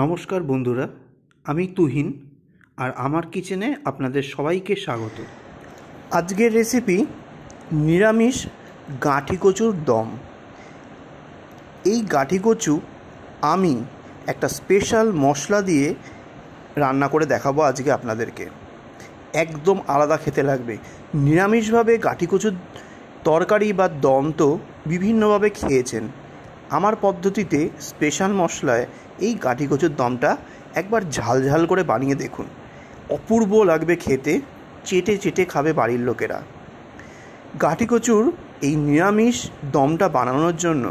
নমস্কার বন্ধুরা আমি তুহিন আর আমার কিচেনে আপনাদের সবাইকে স্বাগত আজকের রেসিপি নিরামিষ গাঁঠি কচুর দম এই গাঁঠি কচু আমি একটা স্পেশাল মশলা দিয়ে রান্না করে দেখাবো আজকে আপনাদেরকে একদম আলাদা খেতে লাগবে নিরামিষভাবে গাঁঠি কচুর তরকারি বা দম তো বিভিন্নভাবে খেয়েছেন আমার পদ্ধতিতে স্পেশাল মশলায় এই কাঠি কচুর দমটা একবার ঝালঝাল করে বানিয়ে দেখুন অপূর্ব লাগবে খেতে চেটে চেটে খাবে বাড়ির লোকেরা গাঠি কচুর এই নিরামিষ দমটা বানানোর জন্য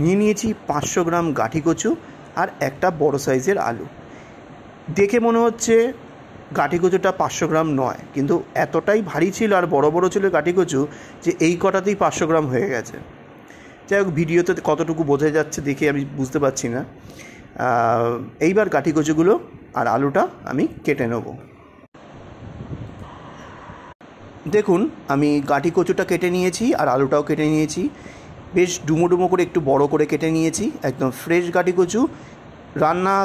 নিয়ে নিয়েছি পাঁচশো গ্রাম গাঠি কচু আর একটা বড় সাইজের আলু দেখে মনে হচ্ছে গাঠি কচুটা পাঁচশো গ্রাম নয় কিন্তু এতটাই ভারী ছিল আর বড় বড় ছিল গাঠি কচু যে এই কটাতেই পাঁচশো গ্রাম হয়ে গেছে যাই হোক ভিডিওতে কতটুকু বোঝা যাচ্ছে দেখে আমি বুঝতে পারছি না এইবার কচুগুলো আর আলুটা আমি কেটে নেব দেখুন আমি কাঠি কচুটা কেটে নিয়েছি আর আলুটাও কেটে নিয়েছি বেশ ডুমো ডুমো করে একটু বড় করে কেটে নিয়েছি একদম ফ্রেশ কাঠি কচু রান্না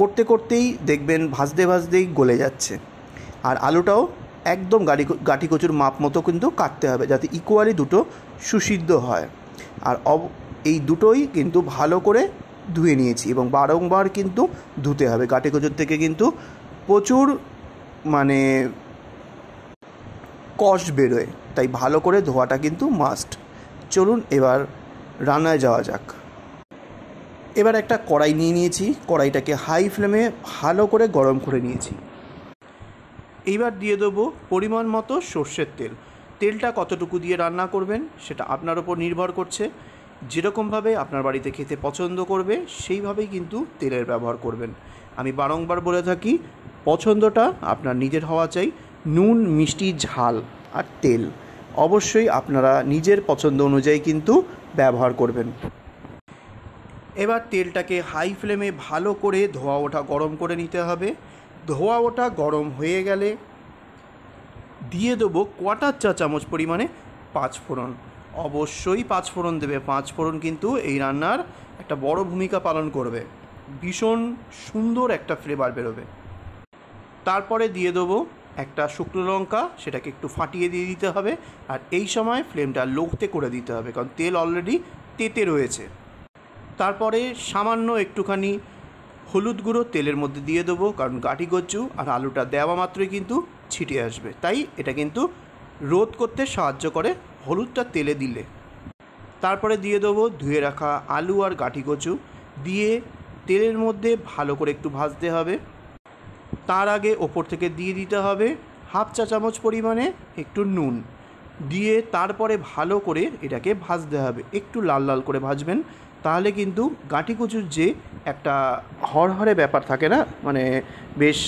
করতে করতেই দেখবেন ভাজতে ভাজতেই গলে যাচ্ছে আর আলুটাও একদম গাড়ি গাঠি কচুর মাপ মতো কিন্তু কাটতে হবে যাতে ইকুয়ালি দুটো সুসিদ্ধ হয় আর অব এই দুটোই কিন্তু ভালো করে ধুয়ে নিয়েছি এবং বারংবার কিন্তু ধুতে হবে কাটে কচুর থেকে কিন্তু প্রচুর মানে কষ বেরোয় তাই ভালো করে ধোয়াটা কিন্তু মাস্ট চলুন এবার রান্নায় যাওয়া যাক এবার একটা কড়াই নিয়ে নিয়েছি কড়াইটাকে হাই ফ্লেমে ভালো করে গরম করে নিয়েছি এইবার দিয়ে দেবো পরিমাণ মতো সর্ষের তেল তেলটা কতটুকু দিয়ে রান্না করবেন সেটা আপনার ওপর নির্ভর করছে যেরকমভাবে আপনার বাড়িতে খেতে পছন্দ করবে সেইভাবেই কিন্তু তেলের ব্যবহার করবেন আমি বারংবার বলে থাকি পছন্দটা আপনার নিজের হওয়া চাই নুন মিষ্টি ঝাল আর তেল অবশ্যই আপনারা নিজের পছন্দ অনুযায়ী কিন্তু ব্যবহার করবেন এবার তেলটাকে হাই ফ্লেমে ভালো করে ধোয়া ওঠা গরম করে নিতে হবে ধোয়া ওঠা গরম হয়ে গেলে দিয়ে দেবো কোয়াটার চা চামচ পরিমাণে পাঁচ ফোড়ন অবশ্যই পাঁচ ফোড়ন দেবে পাঁচ ফোড়ন কিন্তু এই রান্নার একটা বড় ভূমিকা পালন করবে ভীষণ সুন্দর একটা ফ্লেভার বেরোবে তারপরে দিয়ে দেবো একটা শুকনো লঙ্কা সেটাকে একটু ফাটিয়ে দিয়ে দিতে হবে আর এই সময় ফ্লেমটা লোকতে করে দিতে হবে কারণ তেল অলরেডি তেতে রয়েছে তারপরে সামান্য একটুখানি হলুদ গুঁড়ো তেলের মধ্যে দিয়ে দেবো কারণ গাঠি গচ্চু আর আলুটা দেওয়া মাত্রই কিন্তু ছিটে আসবে তাই এটা কিন্তু রোধ করতে সাহায্য করে হলুদটা তেলে দিলে তারপরে দিয়ে দেবো ধুয়ে রাখা আলু আর গাঠি কচু দিয়ে তেলের মধ্যে ভালো করে একটু ভাজতে হবে তার আগে ওপর থেকে দিয়ে দিতে হবে হাফ চা চামচ পরিমাণে একটু নুন দিয়ে তারপরে ভালো করে এটাকে ভাজতে হবে একটু লাল লাল করে ভাজবেন তাহলে কিন্তু গাঁটি কচুর যে একটা হরহরে ব্যাপার থাকে না মানে বেশ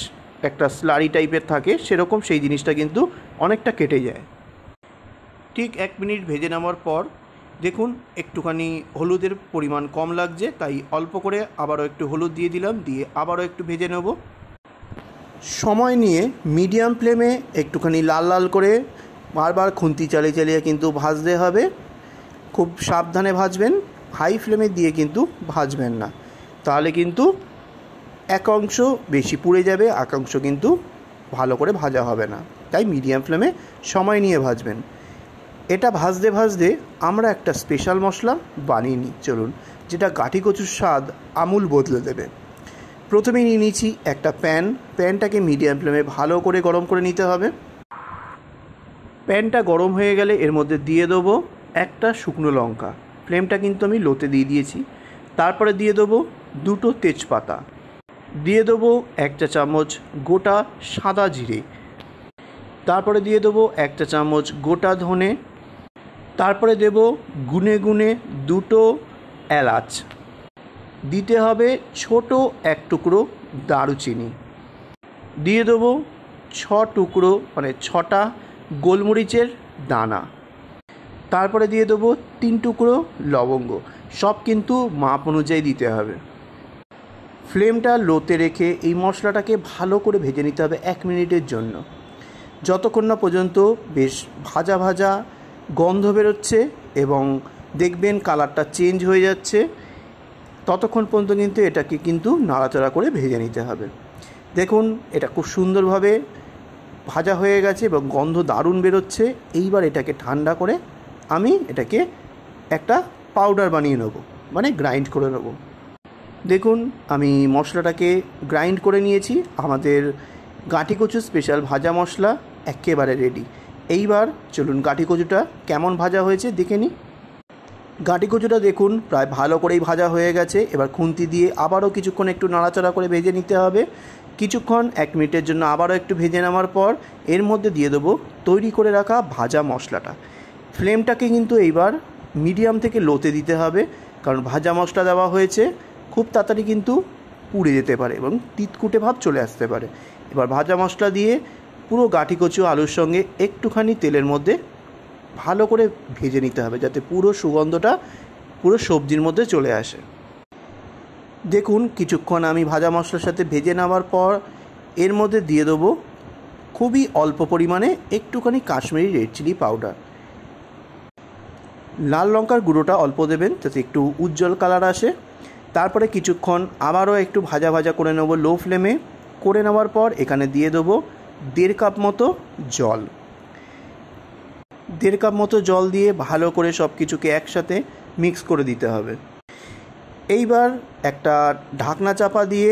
একটা স্লারি টাইপের থাকে সেরকম সেই জিনিসটা কিন্তু অনেকটা কেটে যায় ঠিক এক মিনিট ভেজে নেওয়ার পর দেখুন একটুখানি হলুদের পরিমাণ কম লাগছে তাই অল্প করে আবারও একটু হলুদ দিয়ে দিলাম দিয়ে আবারও একটু ভেজে নেব সময় নিয়ে মিডিয়াম ফ্লেমে একটুখানি লাল লাল করে বারবার খুন্তি চালিয়ে চালিয়ে কিন্তু ভাজতে হবে খুব সাবধানে ভাজবেন হাই ফ্লেমে দিয়ে কিন্তু ভাজবেন না তাহলে কিন্তু এক অংশ বেশি পুড়ে যাবে এক অংশ কিন্তু ভালো করে ভাজা হবে না তাই মিডিয়াম ফ্লেমে সময় নিয়ে ভাজবেন এটা ভাজতে ভাজতে আমরা একটা স্পেশাল মশলা বানিয়ে নিই চলুন যেটা গাঠি কচুর স্বাদ আমূল বদলে দেবে প্রথমে নিয়ে নিয়েছি একটা প্যান প্যানটাকে মিডিয়াম ফ্লেমে ভালো করে গরম করে নিতে হবে প্যানটা গরম হয়ে গেলে এর মধ্যে দিয়ে দেবো একটা শুকনো লঙ্কা ফ্লেমটা কিন্তু আমি লোতে দিয়ে দিয়েছি তারপরে দিয়ে দেবো দুটো তেজপাতা দিয়ে দেবো একটা চামচ গোটা সাদা জিরে তারপরে দিয়ে দেবো একটা চামচ গোটা ধনে তারপরে দেব গুনে গুনে দুটো এলাচ দিতে হবে ছোট এক টুকরো দারুচিনি দিয়ে দেবো ছ টুকরো মানে ছটা গোলমরিচের দানা তারপরে দিয়ে দেবো তিন টুকরো লবঙ্গ সব কিন্তু মাপ অনুযায়ী দিতে হবে ফ্লেমটা লোতে রেখে এই মশলাটাকে ভালো করে ভেজে নিতে হবে এক মিনিটের জন্য যতক্ষণ না পর্যন্ত বেশ ভাজা ভাজা গন্ধ বেরোচ্ছে এবং দেখবেন কালারটা চেঞ্জ হয়ে যাচ্ছে ততক্ষণ পর্যন্ত কিন্তু এটাকে কিন্তু নাড়াচাড়া করে ভেজে নিতে হবে দেখুন এটা খুব সুন্দরভাবে ভাজা হয়ে গেছে এবং গন্ধ দারুণ বেরোচ্ছে এইবার এটাকে ঠান্ডা করে আমি এটাকে একটা পাউডার বানিয়ে নেব মানে গ্রাইন্ড করে নেব দেখুন আমি মশলাটাকে গ্রাইন্ড করে নিয়েছি আমাদের গাঁটি কচু স্পেশাল ভাজা মশলা একেবারে রেডি এইবার চলুন গাঁটি কচুটা কেমন ভাজা হয়েছে দেখে নিই গাঁটি কচুটা দেখুন প্রায় ভালো করেই ভাজা হয়ে গেছে এবার খুন্তি দিয়ে আবারও কিছুক্ষণ একটু নাড়াচাড়া করে ভেজে নিতে হবে কিছুক্ষণ এক মিনিটের জন্য আবারও একটু ভেজে নেওয়ার পর এর মধ্যে দিয়ে দেবো তৈরি করে রাখা ভাজা মশলাটা ফ্লেমটাকে কিন্তু এইবার মিডিয়াম থেকে লোতে দিতে হবে কারণ ভাজা মশলা দেওয়া হয়েছে খুব তাড়াতাড়ি কিন্তু পুড়ে যেতে পারে এবং তিতকুটে ভাব চলে আসতে পারে এবার ভাজা মশলা দিয়ে পুরো গাঁটি কচু আলুর সঙ্গে একটুখানি তেলের মধ্যে ভালো করে ভেজে নিতে হবে যাতে পুরো সুগন্ধটা পুরো সবজির মধ্যে চলে আসে দেখুন কিছুক্ষণ আমি ভাজা মশলার সাথে ভেজে নেওয়ার পর এর মধ্যে দিয়ে দেবো খুবই অল্প পরিমাণে একটুখানি কাশ্মীরি রেড চিলি পাউডার লাল লঙ্কার গুঁড়োটা অল্প দেবেন যাতে একটু উজ্জ্বল কালার আসে তারপরে কিছুক্ষণ আবারও একটু ভাজা ভাজা করে নেবো লো ফ্লেমে করে নেওয়ার পর এখানে দিয়ে দেবো দেড় কাপ মতো জল দেড় কাপ মতো জল দিয়ে ভালো করে সব কিছুকে একসাথে মিক্স করে দিতে হবে এইবার একটা ঢাকনা চাপা দিয়ে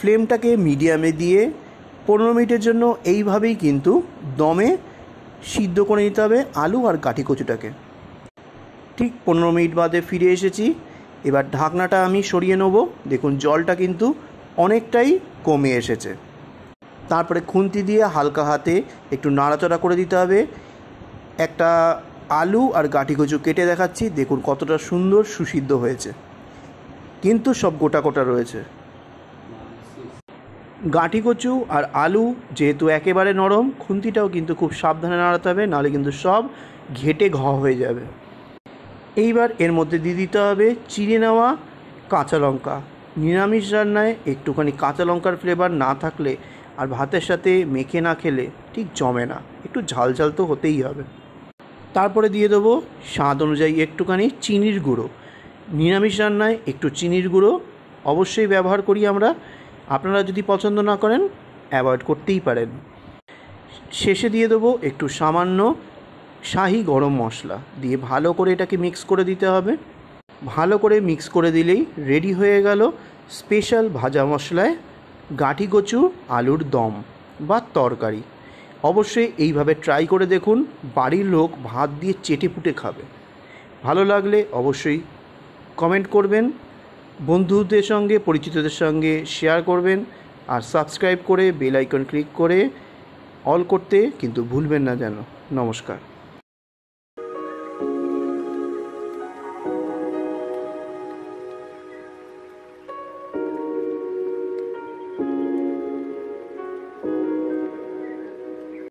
ফ্লেমটাকে মিডিয়ামে দিয়ে পনেরো মিনিটের জন্য এইভাবেই কিন্তু দমে সিদ্ধ করে নিতে হবে আলু আর কাঠি কচুটাকে ঠিক পনেরো মিনিট বাদে ফিরে এসেছি এবার ঢাকনাটা আমি সরিয়ে নেব দেখুন জলটা কিন্তু অনেকটাই কমে এসেছে তারপরে খুন্তি দিয়ে হালকা হাতে একটু নাড়াচাড়া করে দিতে হবে একটা আলু আর গাঁটি কচু কেটে দেখাচ্ছি দেখুন কতটা সুন্দর সুসিদ্ধ হয়েছে কিন্তু সব গোটা গোটা রয়েছে গাঁটি কচু আর আলু যেহেতু একেবারে নরম খুন্তিটাও কিন্তু খুব সাবধানে নাড়াতে হবে নাহলে কিন্তু সব ঘেটে ঘ হয়ে যাবে এইবার এর মধ্যে দিয়ে দিতে হবে চিড়ে নেওয়া কাঁচা লঙ্কা নিরামিষ রান্নায় একটুখানি কাঁচা লঙ্কার ফ্লেভার না থাকলে আর ভাতের সাথে মেখে না খেলে ঠিক জমে না একটু ঝাল ঝাল তো হতেই হবে তারপরে দিয়ে দেবো স্বাদ অনুযায়ী একটুখানি চিনির গুঁড়ো নিরামিষ রান্নায় একটু চিনির গুঁড়ো অবশ্যই ব্যবহার করি আমরা আপনারা যদি পছন্দ না করেন অ্যাভয়েড করতেই পারেন শেষে দিয়ে দেবো একটু সামান্য শাহি গরম মশলা দিয়ে ভালো করে এটাকে মিক্স করে দিতে হবে ভালো করে মিক্স করে দিলেই রেডি হয়ে গেল স্পেশাল ভাজা মশলায় কচু আলুর দম বা তরকারি অবশ্যই এইভাবে ট্রাই করে দেখুন বাড়ির লোক ভাত দিয়ে চেটে ফুটে খাবে ভালো লাগলে অবশ্যই কমেন্ট করবেন বন্ধুদের সঙ্গে পরিচিতদের সঙ্গে শেয়ার করবেন আর সাবস্ক্রাইব করে বেল আইকন ক্লিক করে অল করতে কিন্তু ভুলবেন না যেন নমস্কার